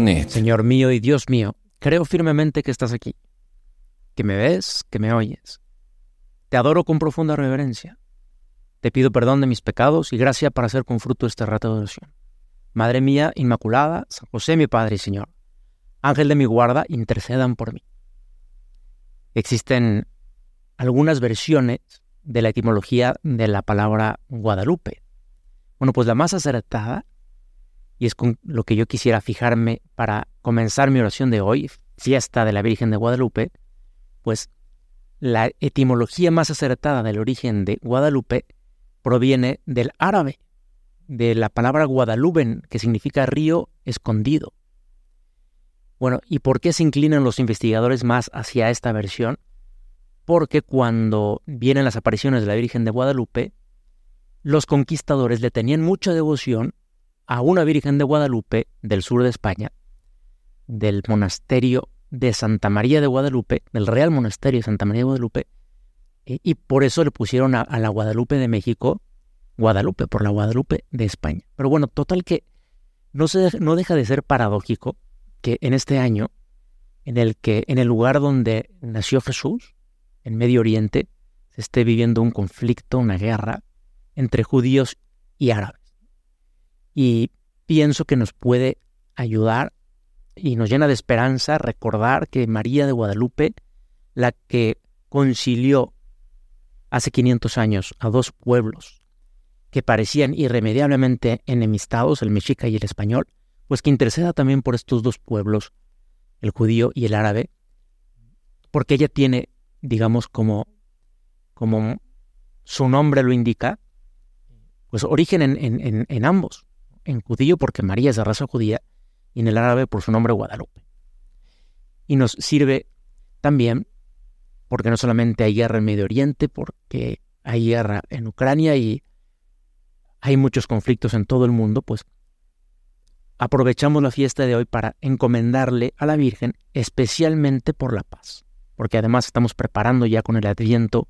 net. Señor mío y Dios mío, creo firmemente que estás aquí, que me ves, que me oyes. Te adoro con profunda reverencia. Te pido perdón de mis pecados y gracia para hacer con fruto este rato de oración. Madre mía Inmaculada, San José mi Padre y Señor, Ángel de mi guarda, intercedan por mí. Existen algunas versiones de la etimología de la palabra Guadalupe. Bueno, pues la más acertada y es con lo que yo quisiera fijarme para comenzar mi oración de hoy, fiesta de la Virgen de Guadalupe, pues la etimología más acertada del origen de Guadalupe proviene del árabe, de la palabra Guadaluben, que significa río escondido. Bueno, ¿y por qué se inclinan los investigadores más hacia esta versión? Porque cuando vienen las apariciones de la Virgen de Guadalupe, los conquistadores le tenían mucha devoción a una Virgen de Guadalupe del sur de España, del monasterio de Santa María de Guadalupe, del Real Monasterio de Santa María de Guadalupe, eh, y por eso le pusieron a, la Guadalupe de México Guadalupe, por la Guadalupe de España. Pero bueno, total que no, se no deja de ser paradójico que en este año, en el que en el lugar donde nació Jesús, en Medio Oriente, se esté viviendo un conflicto, una guerra entre judíos y árabes y pienso que nos puede ayudar y nos llena de esperanza recordar que María de Guadalupe, la que concilió hace 500 años a dos pueblos que parecían irremediablemente enemistados, el mexica y el español, pues que interceda también por estos dos pueblos, el judío y el árabe, porque ella tiene, digamos, como, como su nombre lo indica, pues origen en, en, en ambos en judío porque María es de raza judía y en el árabe por su nombre Guadalupe. Y nos sirve también porque no solamente hay guerra en Medio Oriente, porque hay guerra en Ucrania y hay muchos conflictos en todo el mundo, pues aprovechamos la fiesta de hoy para encomendarle a la Virgen especialmente por la paz, porque además estamos preparando ya con el adviento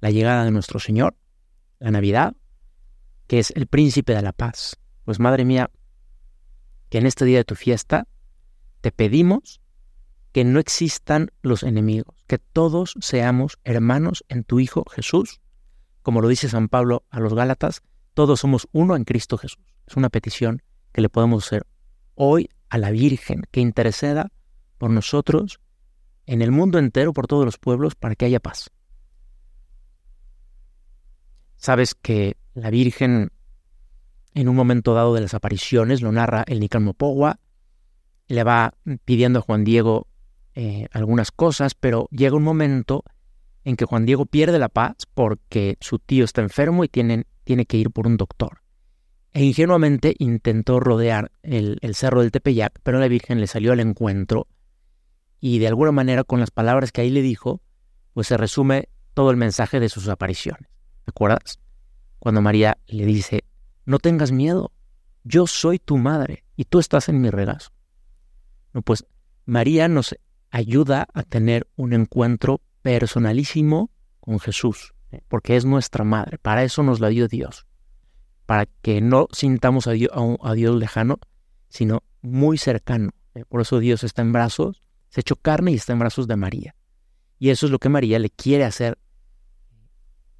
la llegada de nuestro Señor, la Navidad, que es el príncipe de la paz, pues madre mía, que en este día de tu fiesta te pedimos que no existan los enemigos, que todos seamos hermanos en tu Hijo Jesús. Como lo dice San Pablo a los Gálatas, todos somos uno en Cristo Jesús. Es una petición que le podemos hacer hoy a la Virgen, que interceda por nosotros en el mundo entero, por todos los pueblos, para que haya paz. Sabes que la Virgen en un momento dado de las apariciones, lo narra el Nican Pogua, le va pidiendo a Juan Diego eh, algunas cosas, pero llega un momento en que Juan Diego pierde la paz porque su tío está enfermo y tiene que ir por un doctor. E ingenuamente intentó rodear el, el cerro del Tepeyac, pero la Virgen le salió al encuentro y de alguna manera con las palabras que ahí le dijo, pues se resume todo el mensaje de sus apariciones. ¿Te acuerdas? Cuando María le dice, no tengas miedo. Yo soy tu madre y tú estás en mi regazo. pues María nos ayuda a tener un encuentro personalísimo con Jesús, ¿eh? porque es nuestra madre. Para eso nos la dio Dios. Para que no sintamos a Dios, a Dios lejano, sino muy cercano. ¿eh? Por eso Dios está en brazos, se echó carne y está en brazos de María. Y eso es lo que María le quiere hacer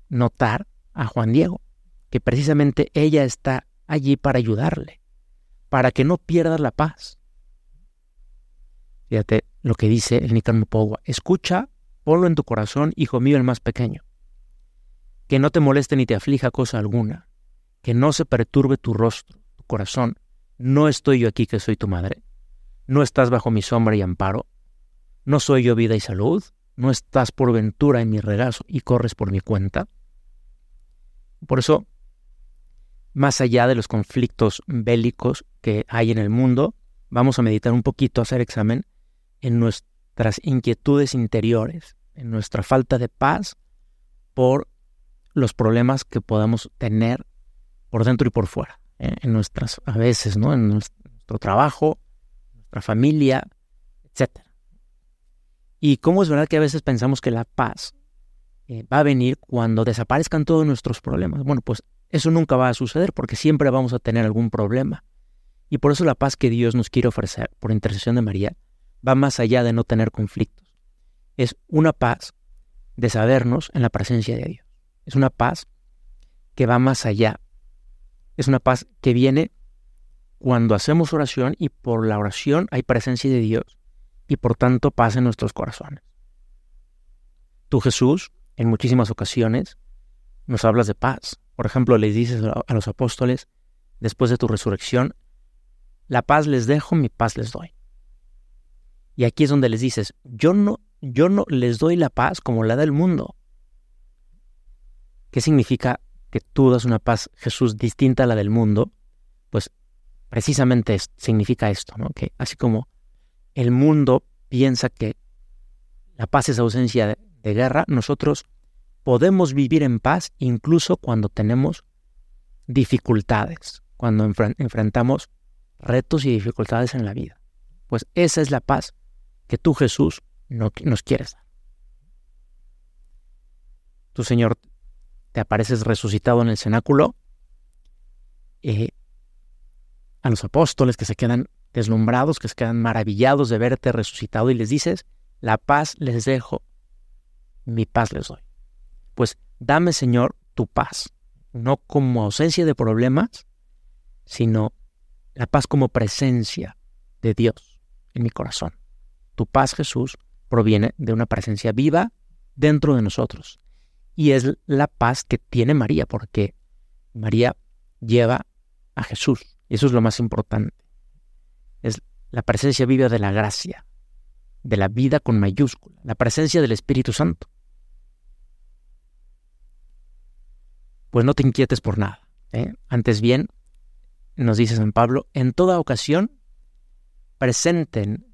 notar a Juan Diego que precisamente ella está allí para ayudarle, para que no pierdas la paz. Fíjate lo que dice el Nicanor Pogua. Escucha, ponlo en tu corazón, hijo mío el más pequeño. Que no te moleste ni te aflija cosa alguna. Que no se perturbe tu rostro, tu corazón. No estoy yo aquí que soy tu madre. No estás bajo mi sombra y amparo. No soy yo vida y salud. No estás por ventura en mi regazo y corres por mi cuenta. Por eso más allá de los conflictos bélicos que hay en el mundo, vamos a meditar un poquito, hacer examen en nuestras inquietudes interiores, en nuestra falta de paz por los problemas que podamos tener por dentro y por fuera, ¿eh? en nuestras, a veces, ¿no? En nuestro trabajo, nuestra familia, etc. Y cómo es verdad que a veces pensamos que la paz eh, va a venir cuando desaparezcan todos nuestros problemas. Bueno, pues eso nunca va a suceder porque siempre vamos a tener algún problema. Y por eso la paz que Dios nos quiere ofrecer por intercesión de María va más allá de no tener conflictos. Es una paz de sabernos en la presencia de Dios. Es una paz que va más allá. Es una paz que viene cuando hacemos oración y por la oración hay presencia de Dios y por tanto paz en nuestros corazones. Tú Jesús, en muchísimas ocasiones, nos hablas de paz, por ejemplo, les dices a los apóstoles, después de tu resurrección, la paz les dejo, mi paz les doy. Y aquí es donde les dices, yo no, yo no les doy la paz como la del mundo. ¿Qué significa que tú das una paz, Jesús, distinta a la del mundo? Pues precisamente significa esto, ¿no? Que así como el mundo piensa que la paz es ausencia de guerra, nosotros podemos vivir en paz incluso cuando tenemos dificultades, cuando enfrentamos retos y dificultades en la vida. Pues esa es la paz que tú, Jesús, nos quieres dar. Tu Señor, te apareces resucitado en el cenáculo eh, a los apóstoles que se quedan deslumbrados, que se quedan maravillados de verte resucitado y les dices, la paz les dejo, mi paz les doy pues dame, Señor, tu paz, no como ausencia de problemas, sino la paz como presencia de Dios en mi corazón. Tu paz, Jesús, proviene de una presencia viva dentro de nosotros. Y es la paz que tiene María, porque María lleva a Jesús. Y eso es lo más importante. Es la presencia viva de la gracia, de la vida con mayúscula, la presencia del Espíritu Santo. pues no te inquietes por nada. ¿eh? Antes bien, nos dice San Pablo, en toda ocasión presenten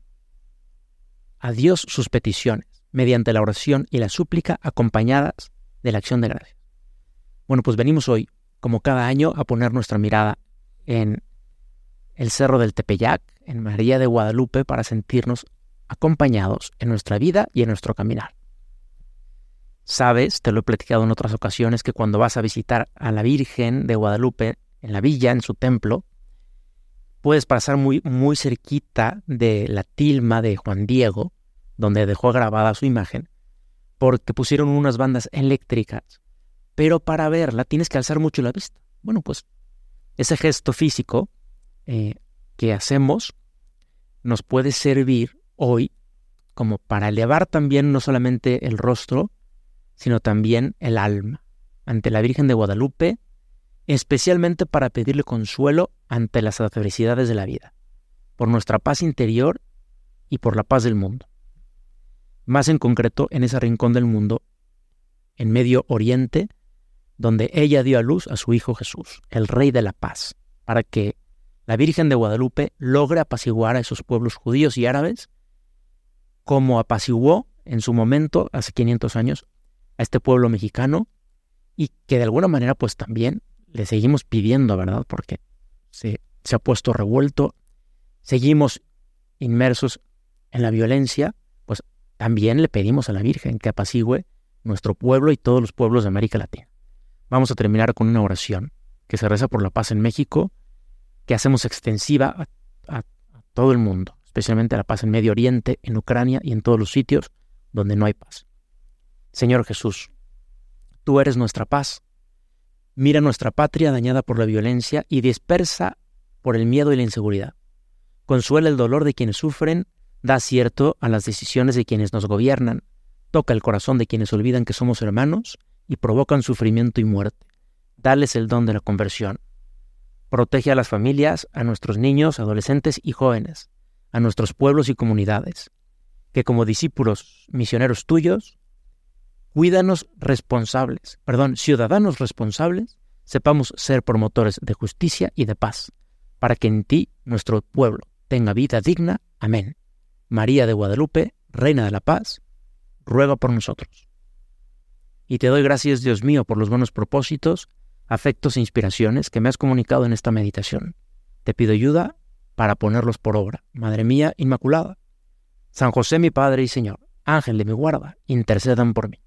a Dios sus peticiones mediante la oración y la súplica acompañadas de la acción de gracia. Bueno, pues venimos hoy, como cada año, a poner nuestra mirada en el Cerro del Tepeyac, en María de Guadalupe, para sentirnos acompañados en nuestra vida y en nuestro caminar. Sabes, te lo he platicado en otras ocasiones, que cuando vas a visitar a la Virgen de Guadalupe en la villa, en su templo, puedes pasar muy, muy cerquita de la tilma de Juan Diego, donde dejó grabada su imagen, porque pusieron unas bandas eléctricas, pero para verla tienes que alzar mucho la vista. Bueno, pues ese gesto físico eh, que hacemos nos puede servir hoy como para elevar también no solamente el rostro, sino también el alma, ante la Virgen de Guadalupe, especialmente para pedirle consuelo ante las adversidades de la vida, por nuestra paz interior y por la paz del mundo. Más en concreto en ese rincón del mundo, en Medio Oriente, donde ella dio a luz a su Hijo Jesús, el Rey de la Paz, para que la Virgen de Guadalupe logre apaciguar a esos pueblos judíos y árabes como apaciguó en su momento, hace 500 años, a este pueblo mexicano y que de alguna manera pues también le seguimos pidiendo, ¿verdad? Porque se, se ha puesto revuelto, seguimos inmersos en la violencia, pues también le pedimos a la Virgen que apacigüe nuestro pueblo y todos los pueblos de América Latina. Vamos a terminar con una oración que se reza por la paz en México, que hacemos extensiva a todo el mundo, especialmente a la paz en Medio Oriente, en Ucrania y en todos los sitios donde no hay paz. Señor Jesús, tú eres nuestra paz. Mira nuestra patria dañada por la violencia y dispersa por el miedo y la inseguridad. Consuela el dolor de quienes sufren, da cierto a las decisiones de quienes nos gobiernan, toca el corazón de quienes olvidan que somos hermanos y provocan sufrimiento y muerte. Dales el don de la conversión. Protege a las familias, a nuestros niños, adolescentes y jóvenes, a nuestros pueblos y comunidades, que como discípulos misioneros tuyos cuídanos responsables, perdón, ciudadanos responsables, sepamos ser promotores de justicia y de paz, para que en ti nuestro pueblo tenga vida digna. Amén. María de Guadalupe, Reina de la Paz, ruega por nosotros. Y te doy gracias, Dios mío, por los buenos propósitos, afectos e inspiraciones que me has comunicado en esta meditación. Te pido ayuda para ponerlos por obra. Madre mía Inmaculada, San José mi Padre y Señor, Ángel de mi guarda, intercedan por mí.